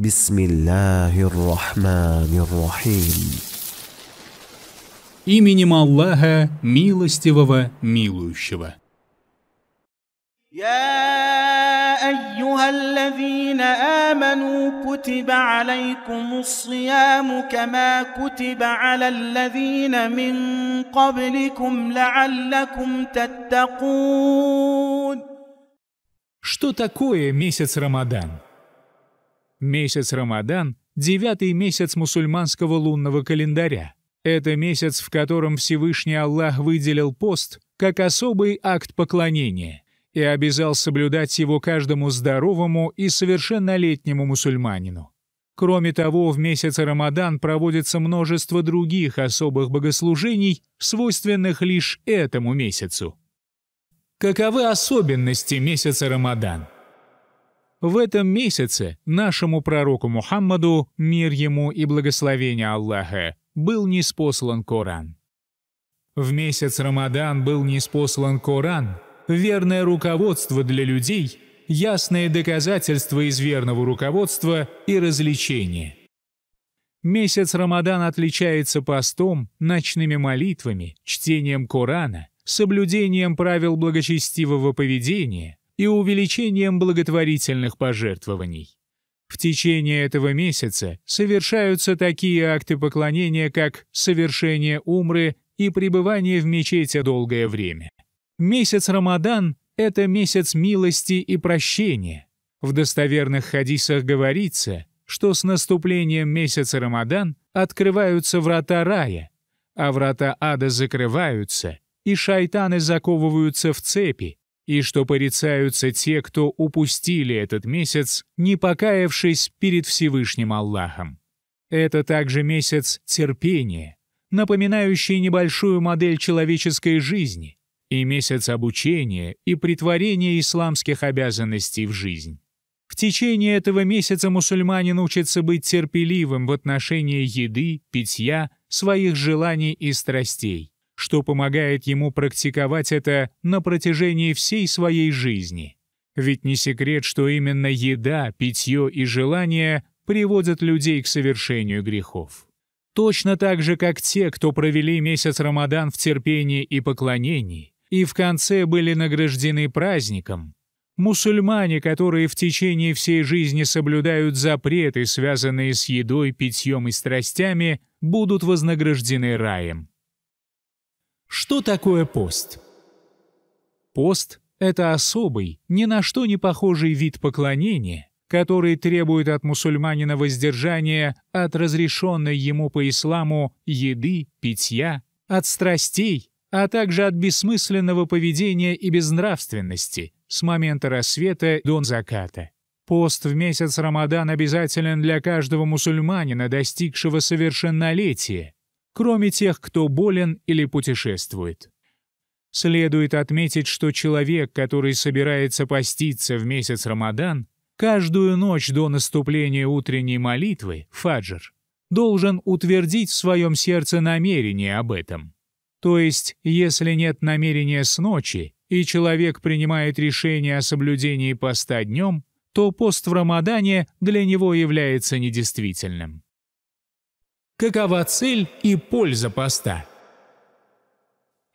بسم الله الرحمن الرحيم Именем Аллаха, милостивого, милующего. يا أيها الذين آمنوا كتب عليكم الصيام كما كتب على الذين من قبلكم لعلكم تتقون Что такое месяц Рамадан? Месяц Рамадан — девятый месяц мусульманского лунного календаря. Это месяц, в котором Всевышний Аллах выделил пост как особый акт поклонения и обязал соблюдать его каждому здоровому и совершеннолетнему мусульманину. Кроме того, в месяц Рамадан проводится множество других особых богослужений, свойственных лишь этому месяцу. Каковы особенности месяца Рамадан? В этом месяце нашему пророку Мухаммаду, мир ему и благословение Аллаха, был неспослан Коран. В месяц Рамадан был неспослан Коран, верное руководство для людей, ясное доказательство из верного руководства и развлечения. Месяц Рамадан отличается постом, ночными молитвами, чтением Корана, соблюдением правил благочестивого поведения – и увеличением благотворительных пожертвований. В течение этого месяца совершаются такие акты поклонения, как совершение умры и пребывание в мечети долгое время. Месяц Рамадан – это месяц милости и прощения. В достоверных хадисах говорится, что с наступлением месяца Рамадан открываются врата рая, а врата ада закрываются, и шайтаны заковываются в цепи, и что порицаются те, кто упустили этот месяц, не покаявшись перед Всевышним Аллахом. Это также месяц терпения, напоминающий небольшую модель человеческой жизни, и месяц обучения и притворения исламских обязанностей в жизнь. В течение этого месяца мусульманин учится быть терпеливым в отношении еды, питья, своих желаний и страстей что помогает ему практиковать это на протяжении всей своей жизни. Ведь не секрет, что именно еда, питье и желание приводят людей к совершению грехов. Точно так же, как те, кто провели месяц Рамадан в терпении и поклонении, и в конце были награждены праздником, мусульмане, которые в течение всей жизни соблюдают запреты, связанные с едой, питьем и страстями, будут вознаграждены раем. Что такое пост? Пост – это особый, ни на что не похожий вид поклонения, который требует от мусульманина воздержания от разрешенной ему по исламу еды, питья, от страстей, а также от бессмысленного поведения и безнравственности с момента рассвета до заката. Пост в месяц Рамадан обязателен для каждого мусульманина, достигшего совершеннолетия, кроме тех, кто болен или путешествует. Следует отметить, что человек, который собирается поститься в месяц Рамадан, каждую ночь до наступления утренней молитвы, фаджр, должен утвердить в своем сердце намерение об этом. То есть, если нет намерения с ночи, и человек принимает решение о соблюдении поста днем, то пост в Рамадане для него является недействительным. Какова цель и польза поста?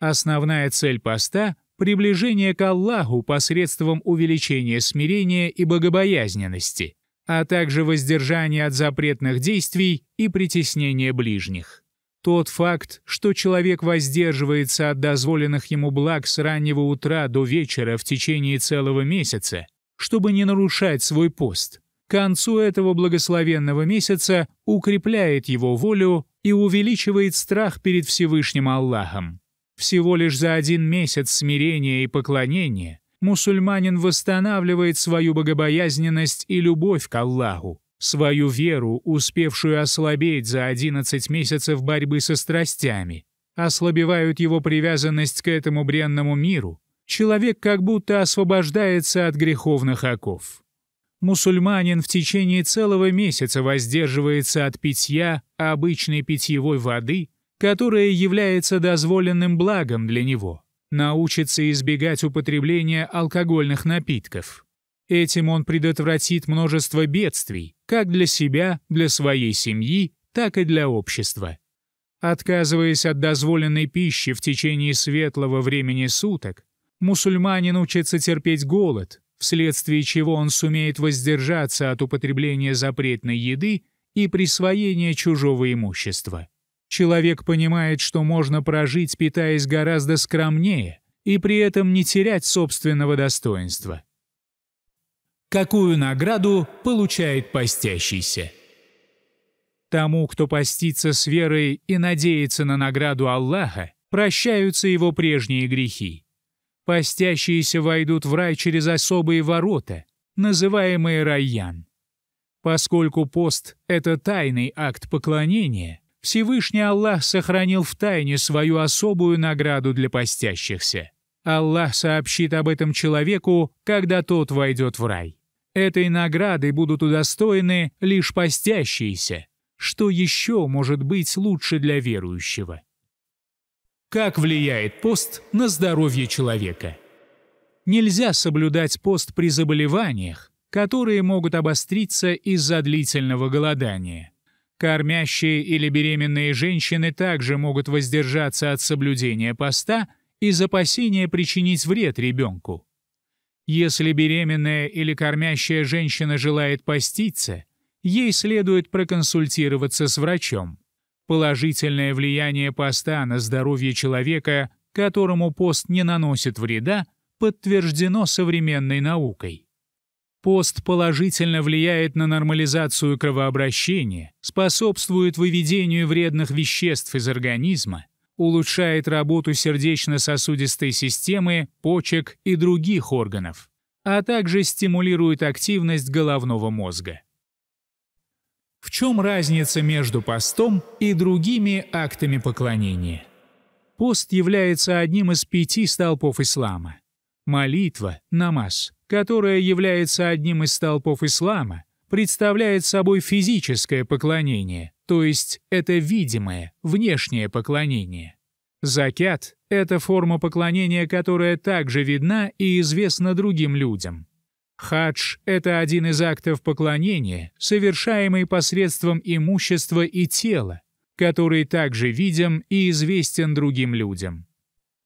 Основная цель поста – приближение к Аллаху посредством увеличения смирения и богобоязненности, а также воздержание от запретных действий и притеснения ближних. Тот факт, что человек воздерживается от дозволенных ему благ с раннего утра до вечера в течение целого месяца, чтобы не нарушать свой пост – к концу этого благословенного месяца укрепляет его волю и увеличивает страх перед Всевышним Аллахом. Всего лишь за один месяц смирения и поклонения мусульманин восстанавливает свою богобоязненность и любовь к Аллаху, свою веру, успевшую ослабеть за 11 месяцев борьбы со страстями. Ослабевают его привязанность к этому бренному миру. Человек как будто освобождается от греховных оков. Мусульманин в течение целого месяца воздерживается от питья обычной питьевой воды, которая является дозволенным благом для него, научится избегать употребления алкогольных напитков. Этим он предотвратит множество бедствий, как для себя, для своей семьи, так и для общества. Отказываясь от дозволенной пищи в течение светлого времени суток, мусульманин учится терпеть голод, вследствие чего он сумеет воздержаться от употребления запретной еды и присвоения чужого имущества. Человек понимает, что можно прожить, питаясь гораздо скромнее, и при этом не терять собственного достоинства. Какую награду получает постящийся? Тому, кто постится с верой и надеется на награду Аллаха, прощаются его прежние грехи. Постящиеся войдут в рай через особые ворота, называемые райян. Поскольку пост — это тайный акт поклонения, Всевышний Аллах сохранил в тайне свою особую награду для постящихся. Аллах сообщит об этом человеку, когда тот войдет в рай. Этой награды будут удостоены лишь постящиеся. Что еще может быть лучше для верующего? Как влияет пост на здоровье человека? Нельзя соблюдать пост при заболеваниях, которые могут обостриться из-за длительного голодания. Кормящие или беременные женщины также могут воздержаться от соблюдения поста из опасения причинить вред ребенку. Если беременная или кормящая женщина желает поститься, ей следует проконсультироваться с врачом. Положительное влияние поста на здоровье человека, которому пост не наносит вреда, подтверждено современной наукой. Пост положительно влияет на нормализацию кровообращения, способствует выведению вредных веществ из организма, улучшает работу сердечно-сосудистой системы, почек и других органов, а также стимулирует активность головного мозга. В чем разница между постом и другими актами поклонения? Пост является одним из пяти столпов ислама. Молитва, намаз, которая является одним из столпов ислама, представляет собой физическое поклонение, то есть это видимое, внешнее поклонение. Закят – это форма поклонения, которая также видна и известна другим людям. Хадж — это один из актов поклонения, совершаемый посредством имущества и тела, который также видим и известен другим людям.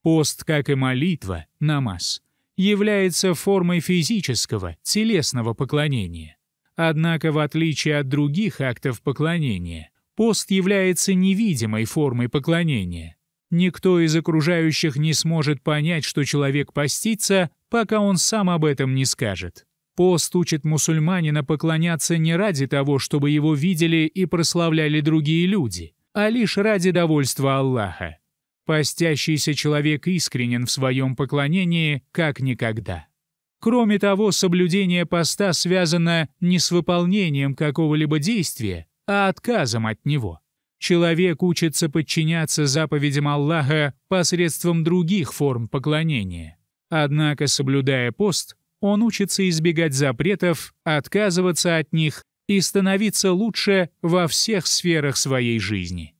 Пост, как и молитва, намаз, является формой физического, телесного поклонения. Однако, в отличие от других актов поклонения, пост является невидимой формой поклонения. Никто из окружающих не сможет понять, что человек постится, пока он сам об этом не скажет. Пост учит мусульманина поклоняться не ради того, чтобы его видели и прославляли другие люди, а лишь ради довольства Аллаха. Постящийся человек искренен в своем поклонении как никогда. Кроме того, соблюдение поста связано не с выполнением какого-либо действия, а отказом от него. Человек учится подчиняться заповедям Аллаха посредством других форм поклонения. Однако, соблюдая пост, он учится избегать запретов, отказываться от них и становиться лучше во всех сферах своей жизни.